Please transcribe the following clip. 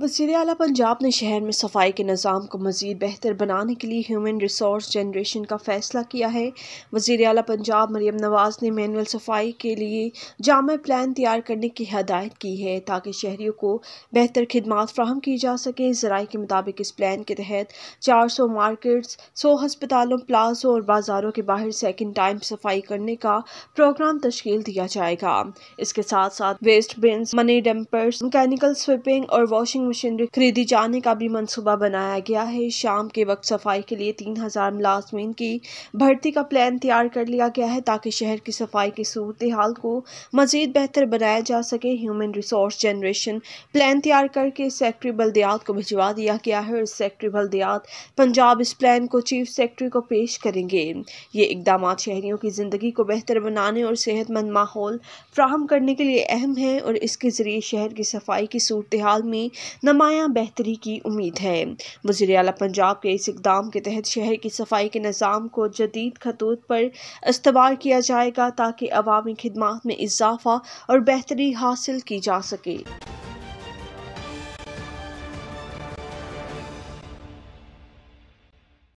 वज़ी अला पंजाब ने शहर में सफाई के निज़ाम को मज़ीद बेहतर बनाने के लिए ह्यूमन रिसोर्स जनरेशन का फ़ैसला किया है वजीर अला पंजाब मरीम नवाज़ ने मैनुअल सफाई के लिए जाम प्लान तैयार करने की हदायत की है ताकि शहरीों को बेहतर खदमात फ्राहम की जा सके ज़रा के मुताबिक इस प्लान के तहत चार सौ मार्केट्स सौ हस्पतालों प्लाजों और बाज़ारों के बाहर सेकेंड टाइम सफाई करने का प्रोग्राम तश्ील दिया जाएगा इसके साथ साथ waste bins mini dumpers mechanical sweeping और वॉशिंग मशीनरी खरीदी जाने का भी मनसूबा बनाया गया है शाम के वक्त सफाई के लिए तीन हज़ार मुलाजमीन की भर्ती का प्लान तैयार कर लिया गया है ताकि शहर की सफाई की सूरत हाल को मजीद बेहतर बनाया जा सके ह्यूमन रिसोर्स जनरेशन प्लान तैयार करके सेक्रेटरी बल्दियात को भिजवा दिया गया है और सेक्रेटरी बल्दियात पंजाब इस प्लान को चीफ सेक्रेटरी को पेश करेंगे ये इकदाम शहरीों की ज़िंदगी को बेहतर बनाने और सेहतमंद माहौल फ्राहम करने के लिए अहम है और इसके ज़रिए शहर की सफाई की सूरत हाल में नमाया बेहतरी की उम्मीद है वजी अला पंजाब के इस इकदाम के तहत शहर की सफाई के निज़ाम को जदीद खतूत पर इस्तेवाल किया जाएगा ताकि अवामी खदमात में इजाफा और बेहतरी हासिल की जा सके